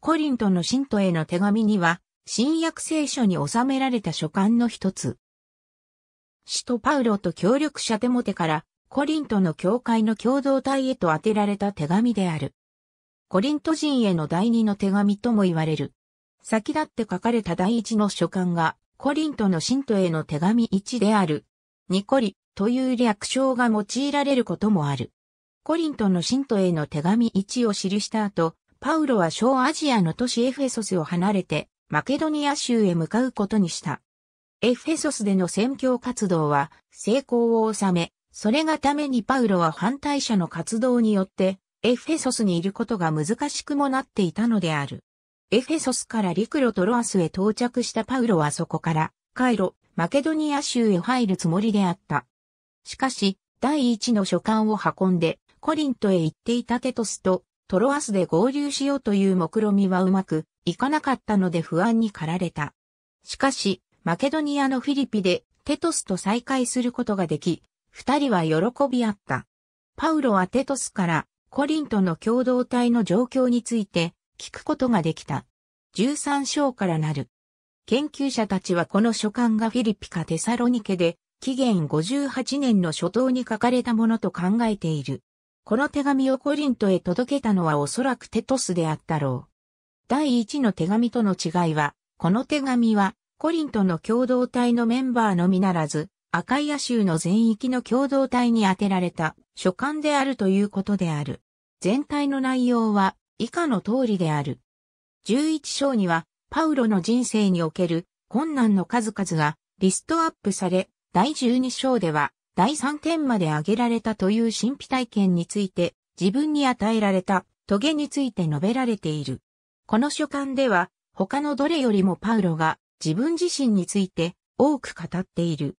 コリントの信徒への手紙には、新約聖書に収められた書簡の一つ。使徒パウロと協力者テモテから、コリントの教会の共同体へと当てられた手紙である。コリント人への第二の手紙とも言われる。先立って書かれた第一の書簡が、コリントの信徒への手紙一である。ニコリという略称が用いられることもある。コリントの信徒への手紙一を記した後、パウロは小アジアの都市エフェソスを離れて、マケドニア州へ向かうことにした。エフェソスでの宣教活動は成功を収め、それがためにパウロは反対者の活動によって、エフェソスにいることが難しくもなっていたのである。エフェソスから陸路トロアスへ到着したパウロはそこから、カイロ、マケドニア州へ入るつもりであった。しかし、第一の書簡を運んで、コリントへ行っていたテトスとトロアスで合流しようという目論みはうまくいかなかったので不安に駆られた。しかし、マケドニアのフィリピでテトスと再会することができ、二人は喜び合った。パウロはテトスからコリントの共同体の状況について聞くことができた。13章からなる。研究者たちはこの書簡がフィリピかテサロニケで、紀元58年の初頭に書かれたものと考えている。この手紙をコリントへ届けたのはおそらくテトスであったろう。第一の手紙との違いは、この手紙は、コリントの共同体のメンバーのみならず、アカイア州の全域の共同体に当てられた書簡であるということである。全体の内容は以下の通りである。11章には、パウロの人生における困難の数々がリストアップされ、第12章では第3点まで挙げられたという神秘体験について、自分に与えられたトゲについて述べられている。この書簡では、他のどれよりもパウロが自分自身について多く語っている。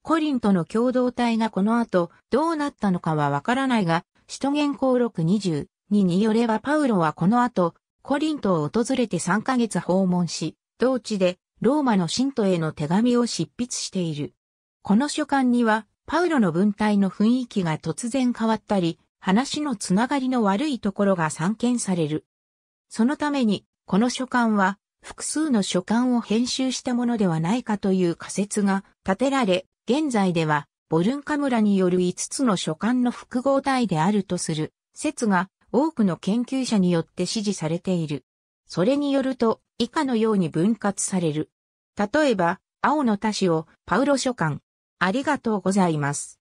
コリントの共同体がこの後どうなったのかはわからないが、使徒言行録2 2によればパウロはこの後、コリントを訪れて3ヶ月訪問し、同地でローマの信徒への手紙を執筆している。この書簡にはパウロの文体の雰囲気が突然変わったり、話のつながりの悪いところが散見される。そのために、この書簡は、複数の書簡を編集したものではないかという仮説が立てられ、現在では、ボルンカムラによる5つの書簡の複合体であるとする説が多くの研究者によって支持されている。それによると以下のように分割される。例えば、青の他紙をパウロ書簡、ありがとうございます。